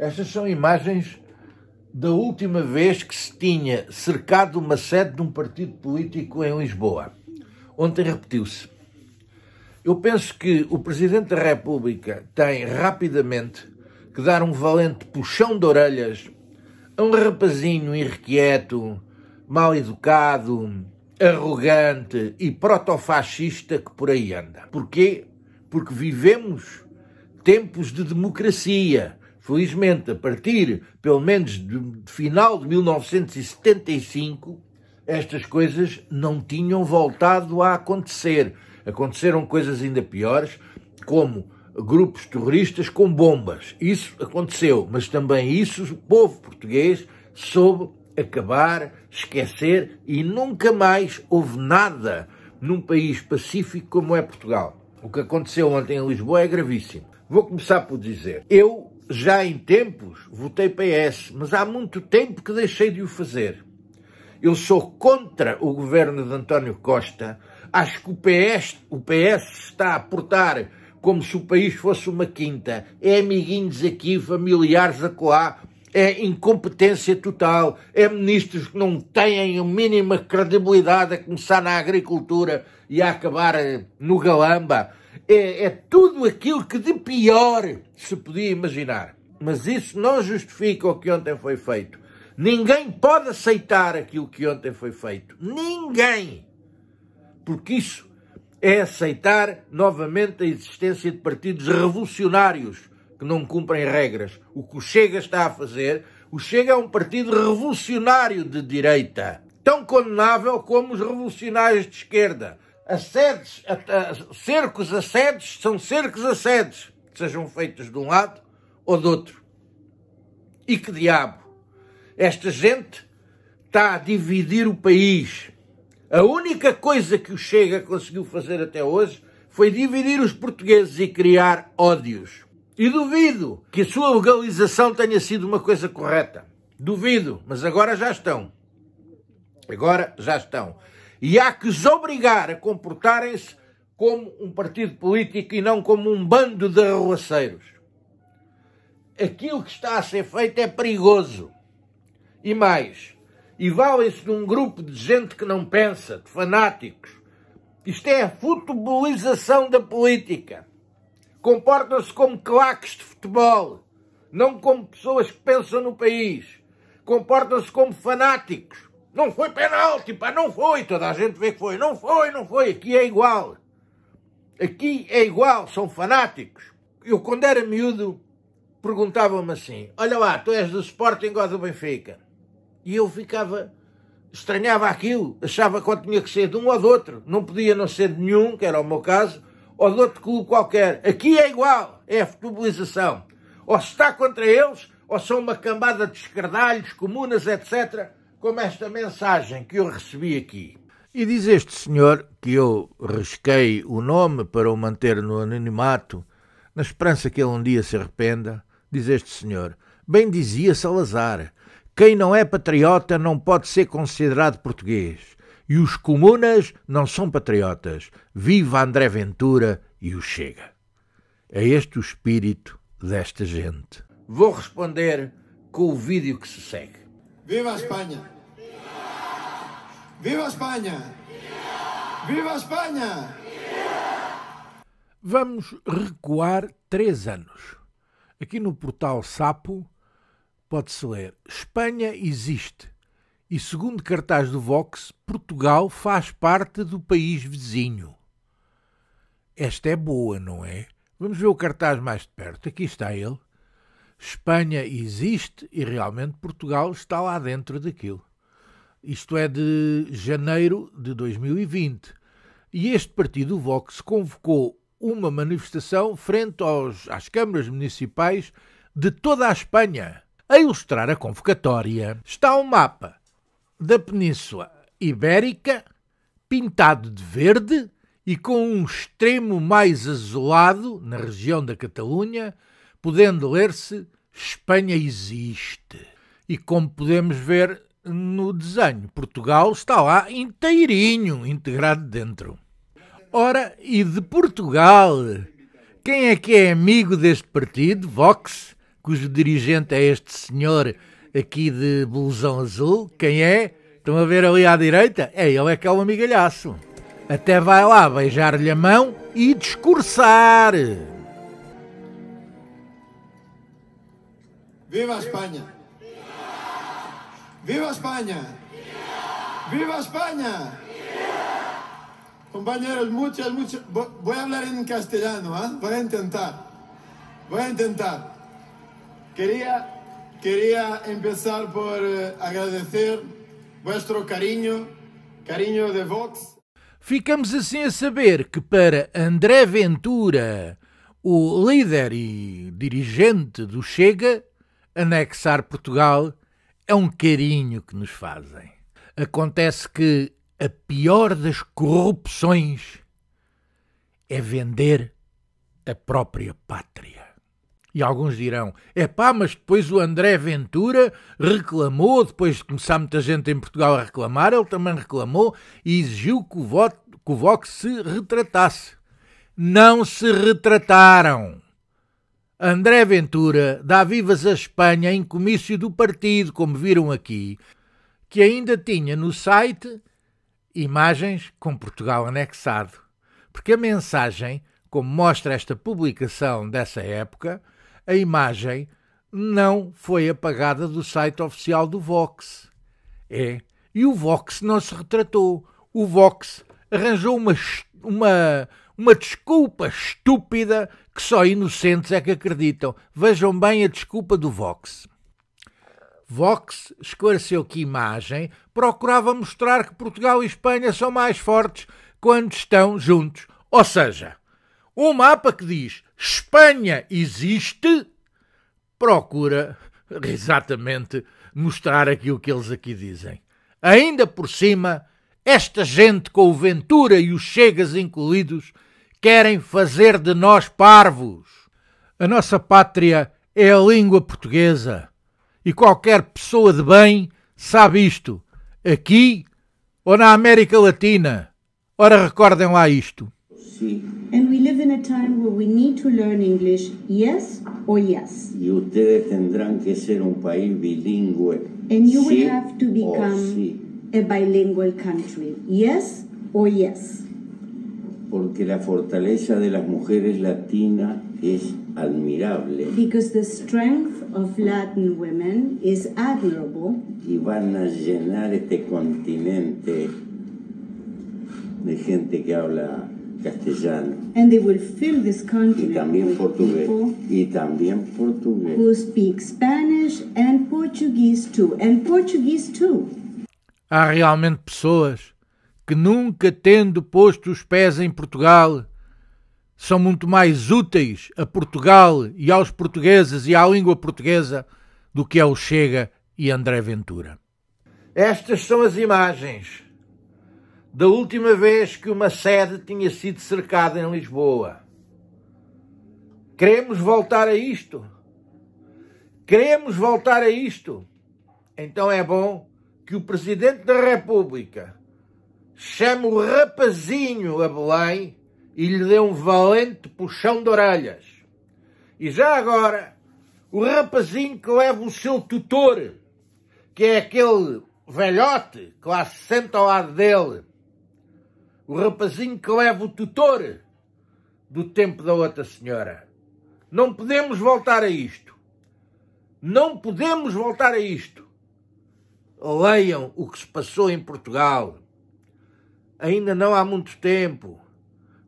Estas são imagens da última vez que se tinha cercado uma sede de um partido político em Lisboa. Ontem repetiu-se. Eu penso que o Presidente da República tem rapidamente que dar um valente puxão de orelhas a um rapazinho irrequieto, mal educado, arrogante e protofascista que por aí anda. Porquê? Porque vivemos tempos de democracia Felizmente, a partir, pelo menos, do final de 1975, estas coisas não tinham voltado a acontecer. Aconteceram coisas ainda piores, como grupos terroristas com bombas. Isso aconteceu, mas também isso o povo português soube acabar, esquecer e nunca mais houve nada num país pacífico como é Portugal. O que aconteceu ontem em Lisboa é gravíssimo. Vou começar por dizer, eu já em tempos votei PS, mas há muito tempo que deixei de o fazer. Eu sou contra o governo de António Costa. Acho que o PS, o PS está a portar como se o país fosse uma quinta. É amiguinhos aqui, familiares acolá. É incompetência total. É ministros que não têm a mínima credibilidade a começar na agricultura e a acabar eh, no galamba é, é tudo aquilo que de pior se podia imaginar. Mas isso não justifica o que ontem foi feito. Ninguém pode aceitar aquilo que ontem foi feito. Ninguém! Porque isso é aceitar novamente a existência de partidos revolucionários que não cumprem regras. O que o Chega está a fazer, o Chega é um partido revolucionário de direita, tão condenável como os revolucionários de esquerda assedes, cercos a sedes, são cercos a sedes, que sejam feitos de um lado ou do outro. E que diabo! Esta gente está a dividir o país. A única coisa que o Chega conseguiu fazer até hoje foi dividir os portugueses e criar ódios. E duvido que a sua legalização tenha sido uma coisa correta. Duvido, mas agora já estão. Agora já estão e há que os obrigar a comportarem-se como um partido político e não como um bando de arruaceiros. Aquilo que está a ser feito é perigoso. E mais, e valem-se de um grupo de gente que não pensa, de fanáticos. Isto é a futebolização da política. Comportam-se como claques de futebol, não como pessoas que pensam no país. Comportam-se como fanáticos não foi penalti, pá, não foi. Toda a gente vê que foi. Não foi, não foi. Aqui é igual. Aqui é igual, são fanáticos. Eu, quando era miúdo, perguntavam-me assim: Olha lá, tu és do Sporting ou do Benfica? E eu ficava, estranhava aquilo, achava que tinha que ser de um ou do outro. Não podia não ser de nenhum, que era o meu caso, ou de outro clube qualquer. Aqui é igual, é a futebolização. Ou se está contra eles, ou são uma cambada de escardalhos, comunas, etc como esta mensagem que eu recebi aqui. E diz este senhor que eu risquei o nome para o manter no anonimato, na esperança que ele um dia se arrependa. Diz este senhor: Bem dizia Salazar: quem não é patriota não pode ser considerado português. E os comunas não são patriotas. Viva André Ventura e o Chega. É este o espírito desta gente. Vou responder com o vídeo que se segue. ¡Viva España! ¡Viva España! ¡Viva España! Vamos recuar três anos. Aqui no portal Sapo pode-se ler: Espanha existe. E segundo cartaz do Vox, Portugal faz parte do país vizinho. Esta é boa, não é? Vamos ver o cartaz mais de perto. Aqui está ele. Espanha existe e realmente Portugal está lá dentro daquilo. Isto é de janeiro de 2020. E este partido, o Vox, convocou uma manifestação frente aos, às câmaras municipais de toda a Espanha. A ilustrar a convocatória está um mapa da Península Ibérica, pintado de verde e com um extremo mais azulado, na região da Catalunha, podendo ler-se Espanha existe. E como podemos ver no desenho, Portugal está lá inteirinho, integrado dentro. Ora, e de Portugal? Quem é que é amigo deste partido, Vox, cujo dirigente é este senhor aqui de blusão azul? Quem é? Estão a ver ali à direita? É ele, é que é o amigalhaço. Até vai lá beijar-lhe a mão e discursar. ¡Viva España! ¡Viva España! ¡Viva España! Compañeros, muchas, muchas... Voy a hablar en castellano, ¿eh? Voy a intentar. Voy a intentar. Quería, quería empezar por eh, agradecer vuestro cariño, cariño de Vox. Ficamos assim a saber que para André Ventura, o líder e dirigente do Chega, anexar Portugal é um carinho que nos fazem. Acontece que a pior das corrupções é vender a própria pátria. E alguns dirão: é pá, mas depois o André Ventura reclamou, depois de começar muita gente em Portugal a reclamar, ele também reclamou e exigiu que o, voto, que o Vox se retratasse. Não se retrataram. André Ventura dá vivas à Espanha em comício do partido, como viram aqui, que ainda tinha no site imagens com Portugal anexado. Porque a mensagem, como mostra esta publicação dessa época, a imagem não foi apagada do site oficial do Vox. É. E o Vox não se retratou. O Vox arranjou uma, uma, uma desculpa estúpida que só inocentes é que acreditam. Vejam bem a desculpa do Vox. Vox esclareceu que imagem procurava mostrar que Portugal e Espanha são mais fortes quando estão juntos. Ou seja, um mapa que diz Espanha existe procura exatamente mostrar aquilo que eles aqui dizem. Ainda por cima, esta gente com o Ventura e os Chegas incluídos querem fazer de nós parvos. A nossa pátria é a língua portuguesa e qualquer pessoa de bem sabe isto, aqui ou na América Latina. Ora, recordem lá isto. Sim. And we live in a time where we need to learn English, yes or yes. E ustedes tendrán que ser um país bilingüe. And you will have to become sí. a bilingual country, yes or yes. porque la fortaleza de las mujeres latinas es admirable. Because the strength of Latin women is admirable. Y van a llenar este continente de gente que habla castellano. And they will fill this continent y también portugués. Y también portugués. Who speak Spanish and Portuguese too. And Portuguese too. Há realmente pessoas que, nunca tendo posto os pés em Portugal, são muito mais úteis a Portugal e aos portugueses e à língua portuguesa do que ao Chega e André Ventura. Estas são as imagens da última vez que uma sede tinha sido cercada em Lisboa. Queremos voltar a isto. Queremos voltar a isto. Então é bom que o Presidente da República chama o rapazinho a Belém e lhe deu um valente puxão de orelhas. E já agora, o rapazinho que leva o seu tutor, que é aquele velhote que lá se senta ao lado dele, o rapazinho que leva o tutor do tempo da outra senhora. Não podemos voltar a isto. Não podemos voltar a isto. Leiam o que se passou em Portugal ainda não há muito tempo,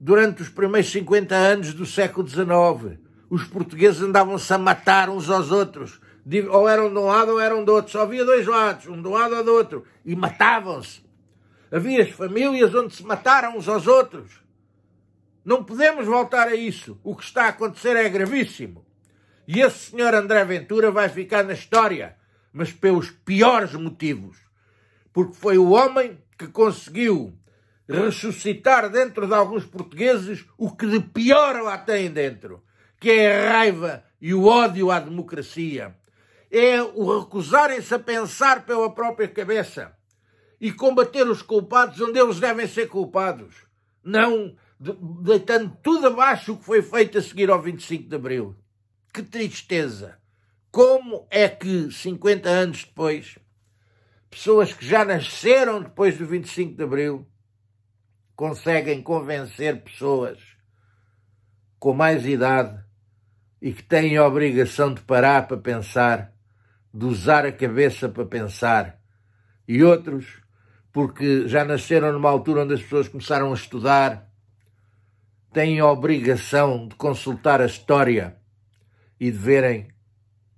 durante os primeiros 50 anos do século XIX, os portugueses andavam-se a matar uns aos outros. Ou eram de um lado ou eram do outro. Só havia dois lados, um de um lado ou do outro. E matavam-se. Havia as famílias onde se mataram uns aos outros. Não podemos voltar a isso. O que está a acontecer é gravíssimo. E esse senhor André Ventura vai ficar na história, mas pelos piores motivos. Porque foi o homem que conseguiu ressuscitar dentro de alguns portugueses o que de pior lá têm dentro, que é a raiva e o ódio à democracia. É o recusarem-se a pensar pela própria cabeça e combater os culpados onde eles devem ser culpados, não deitando tudo abaixo o que foi feito a seguir ao 25 de Abril. Que tristeza! Como é que, 50 anos depois, pessoas que já nasceram depois do 25 de Abril, conseguem convencer pessoas com mais idade e que têm a obrigação de parar para pensar, de usar a cabeça para pensar, e outros porque já nasceram numa altura onde as pessoas começaram a estudar, têm a obrigação de consultar a história e de verem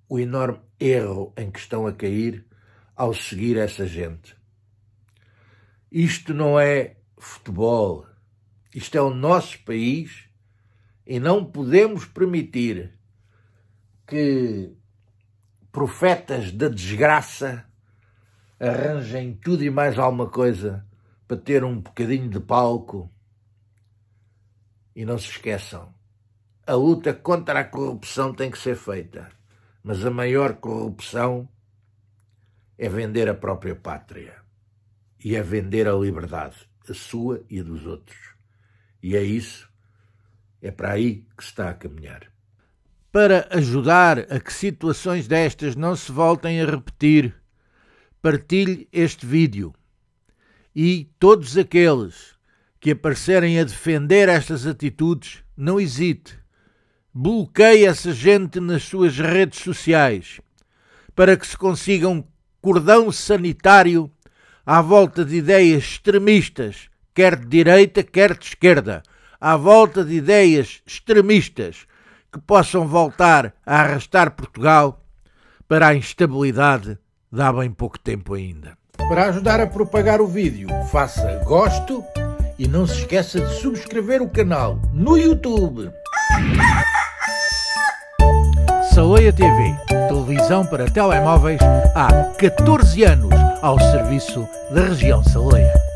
o enorme erro em que estão a cair ao seguir essa gente. Isto não é futebol. Isto é o nosso país e não podemos permitir que profetas da desgraça arranjem tudo e mais alguma coisa para ter um bocadinho de palco. E não se esqueçam, a luta contra a corrupção tem que ser feita, mas a maior corrupção é vender a própria pátria e é vender a liberdade a sua e a dos outros. E é isso, é para aí que está a caminhar. Para ajudar a que situações destas não se voltem a repetir, partilhe este vídeo. E todos aqueles que aparecerem a defender estas atitudes, não hesite. Bloqueie essa gente nas suas redes sociais para que se consiga um cordão sanitário à volta de ideias extremistas, quer de direita, quer de esquerda, à volta de ideias extremistas que possam voltar a arrastar Portugal para a instabilidade de há bem pouco tempo ainda. Para ajudar a propagar o vídeo, faça gosto e não se esqueça de subscrever o canal no YouTube. Saleia TV, televisão para telemóveis há 14 anos ao serviço da região Saloia.